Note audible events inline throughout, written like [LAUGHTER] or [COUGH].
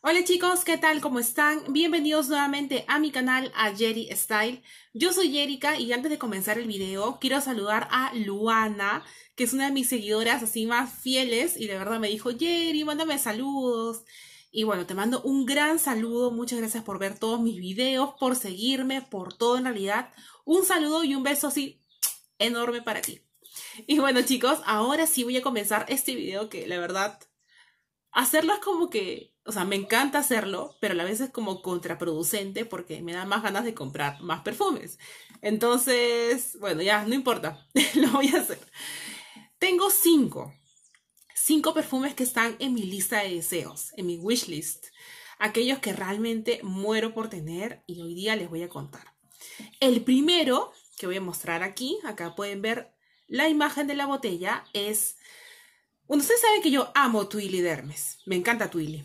Hola chicos, ¿qué tal? ¿Cómo están? Bienvenidos nuevamente a mi canal a Jerry Style. Yo soy Jerica y antes de comenzar el video quiero saludar a Luana, que es una de mis seguidoras así más fieles y de verdad me dijo, Jerry, mándame saludos. Y bueno, te mando un gran saludo, muchas gracias por ver todos mis videos, por seguirme, por todo en realidad. Un saludo y un beso así enorme para ti. Y bueno, chicos, ahora sí voy a comenzar este video que la verdad, hacerlo es como que, o sea, me encanta hacerlo, pero a la vez es como contraproducente porque me da más ganas de comprar más perfumes. Entonces, bueno, ya, no importa, [LAUGHS] lo voy a hacer. Tengo cinco, cinco perfumes que están en mi lista de deseos, en mi wish list. Aquellos que realmente muero por tener y hoy día les voy a contar. El primero que voy a mostrar aquí, acá pueden ver la imagen de la botella es... Bueno, ustedes saben que yo amo Twilly Dermes, me encanta Twilly.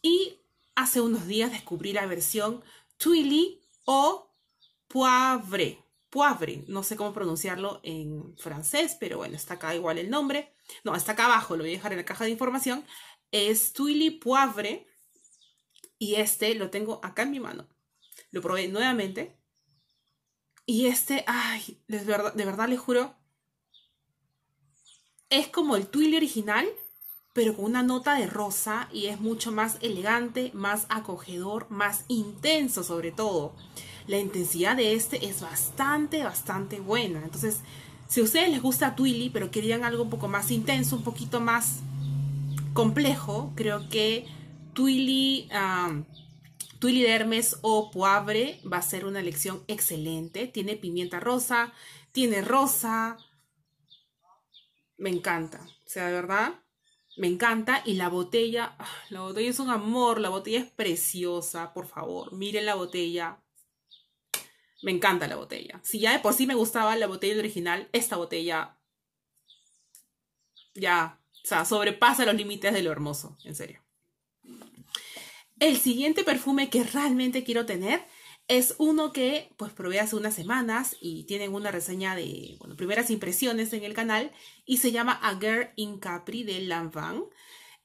Y hace unos días descubrí la versión Twilly o Poivre. Poivre, no sé cómo pronunciarlo en francés, pero bueno, está acá igual el nombre. No, está acá abajo, lo voy a dejar en la caja de información. Es Twilly Poivre. Y este lo tengo acá en mi mano. Lo probé nuevamente. Y este, ay, de verdad, de verdad les juro es como el Twilly original, pero con una nota de rosa y es mucho más elegante, más acogedor, más intenso sobre todo. La intensidad de este es bastante, bastante buena. Entonces, si a ustedes les gusta Twilly, pero querían algo un poco más intenso, un poquito más complejo, creo que Twilly, Twilly de Hermes o Poivre va a ser una elección excelente. Tiene pimienta rosa, tiene rosa, me encanta. O sea, de verdad, me encanta. Y la botella, ah, la botella es un amor, la botella es preciosa, por favor, miren la botella. Me encanta la botella. Si ya de por sí me gustaba la botella original, esta botella ya, o sea, sobrepasa los límites de lo hermoso, en serio. El siguiente perfume que realmente quiero tener es uno que pues probé hace unas semanas y tienen una reseña de primeras impresiones en el canal y se llama A Girl in Capri de Lanvin.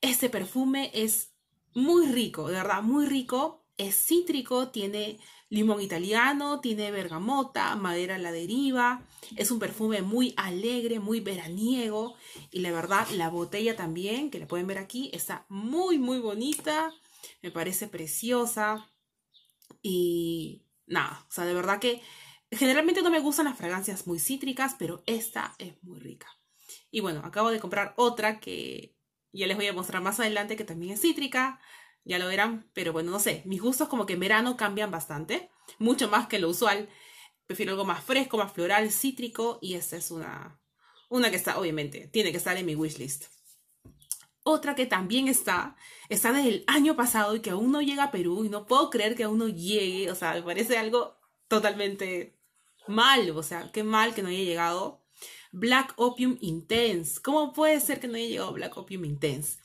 Este perfume es muy rico, de verdad, muy rico. Es cítrico, tiene limón italiano, tiene bergamota, madera a la deriva. Es un perfume muy alegre, muy veraniego. Y la verdad, la botella también, que la pueden ver aquí, está muy, muy bonita. Me parece preciosa. Y nada, o sea, de verdad que generalmente no me gustan las fragancias muy cítricas, pero esta es muy rica. Y bueno, acabo de comprar otra que ya les voy a mostrar más adelante que también es cítrica, ya lo verán, pero bueno, no sé, mis gustos como que en verano cambian bastante, mucho más que lo usual. Prefiero algo más fresco, más floral, cítrico y esta es una una que está obviamente, tiene que estar en mi wishlist. Otra que también está, está desde el año pasado y que aún no llega a Perú y no puedo creer que aún no llegue, o sea, me parece algo totalmente mal, o sea, qué mal que no haya llegado. Black Opium Intense. ¿Cómo puede ser que no haya llegado Black Opium Intense?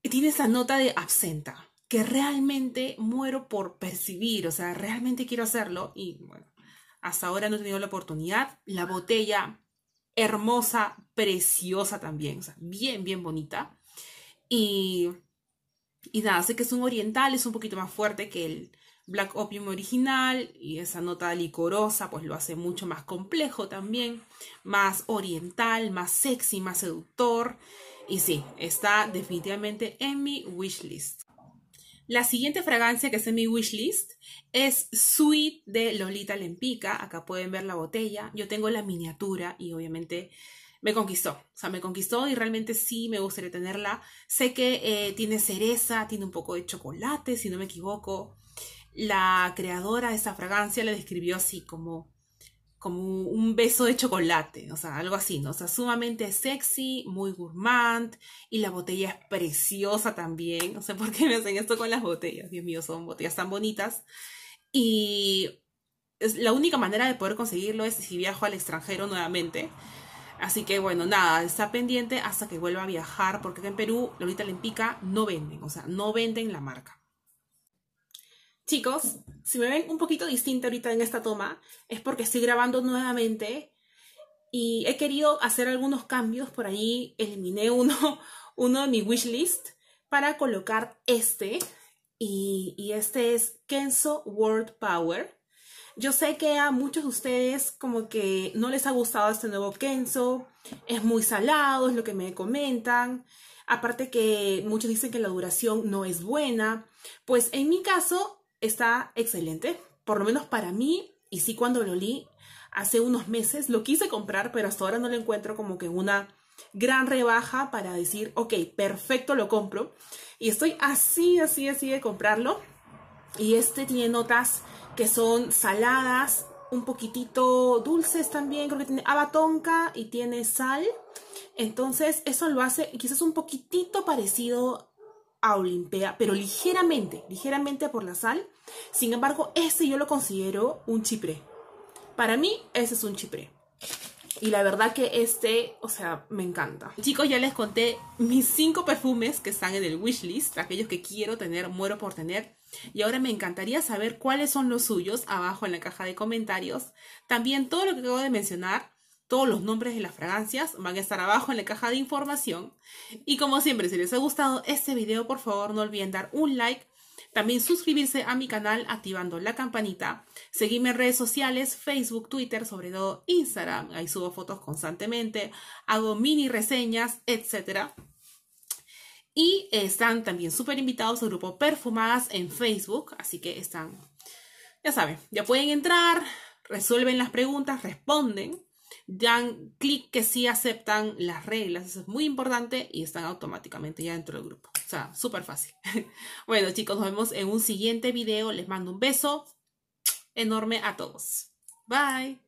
tiene esa nota de absenta, que realmente muero por percibir, o sea, realmente quiero hacerlo y bueno, hasta ahora no he tenido la oportunidad. La botella hermosa, preciosa también, o sea, bien, bien bonita. Y, y nada, sé que es un oriental, es un poquito más fuerte que el Black Opium original y esa nota licorosa pues lo hace mucho más complejo también, más oriental, más sexy, más seductor. Y sí, está definitivamente en mi wishlist. La siguiente fragancia que es en mi wishlist es Sweet de Lolita Lempica. Acá pueden ver la botella. Yo tengo la miniatura y obviamente me conquistó. O sea, me conquistó y realmente sí me gustaría tenerla. Sé que eh, tiene cereza, tiene un poco de chocolate, si no me equivoco. La creadora de esa fragancia le describió así como como un beso de chocolate, o sea, algo así, ¿no? O sea, sumamente sexy, muy gourmand y la botella es preciosa también. No sé por qué me hacen esto con las botellas, Dios mío, son botellas tan bonitas. Y es la única manera de poder conseguirlo es si viajo al extranjero nuevamente. Así que bueno, nada, está pendiente hasta que vuelva a viajar, porque en Perú, le Lempica no venden, o sea, no venden la marca. Chicos, si me ven un poquito distinta ahorita en esta toma, es porque estoy grabando nuevamente y he querido hacer algunos cambios. Por ahí eliminé uno, [LAUGHS] uno de mi wishlist para colocar este. Y, y este es Kenzo World Power. Yo sé que a muchos de ustedes como que no les ha gustado este nuevo Kenzo. Es muy salado, es lo que me comentan. Aparte que muchos dicen que la duración no es buena. Pues en mi caso está excelente, por lo menos para mí, y sí cuando lo li hace unos meses, lo quise comprar, pero hasta ahora no le encuentro como que una gran rebaja para decir, ok, perfecto, lo compro. Y estoy así, así, así de comprarlo. Y este tiene notas que son saladas, un poquitito dulces también, creo que tiene abatonca y tiene sal. Entonces eso lo hace quizás un poquitito parecido a Olimpea, pero ligeramente, ligeramente por la sal. Sin embargo, este yo lo considero un chipre. Para mí, ese es un chipre. Y la verdad que este, o sea, me encanta. Chicos, ya les conté mis cinco perfumes que están en el wishlist, aquellos que quiero tener, muero por tener. Y ahora me encantaría saber cuáles son los suyos abajo en la caja de comentarios. También todo lo que acabo de mencionar todos los nombres de las fragancias van a estar abajo en la caja de información. Y como siempre, si les ha gustado este video, por favor no olviden dar un like. También suscribirse a mi canal activando la campanita. Seguirme en redes sociales, Facebook, Twitter, sobre todo Instagram. Ahí subo fotos constantemente, hago mini reseñas, etc. Y están también súper invitados al grupo Perfumadas en Facebook. Así que están, ya saben, ya pueden entrar, resuelven las preguntas, responden dan clic que sí aceptan las reglas. Eso es muy importante y están automáticamente ya dentro del grupo. O sea, súper fácil. [LAUGHS] bueno, chicos, nos vemos en un siguiente video. Les mando un beso enorme a todos. Bye.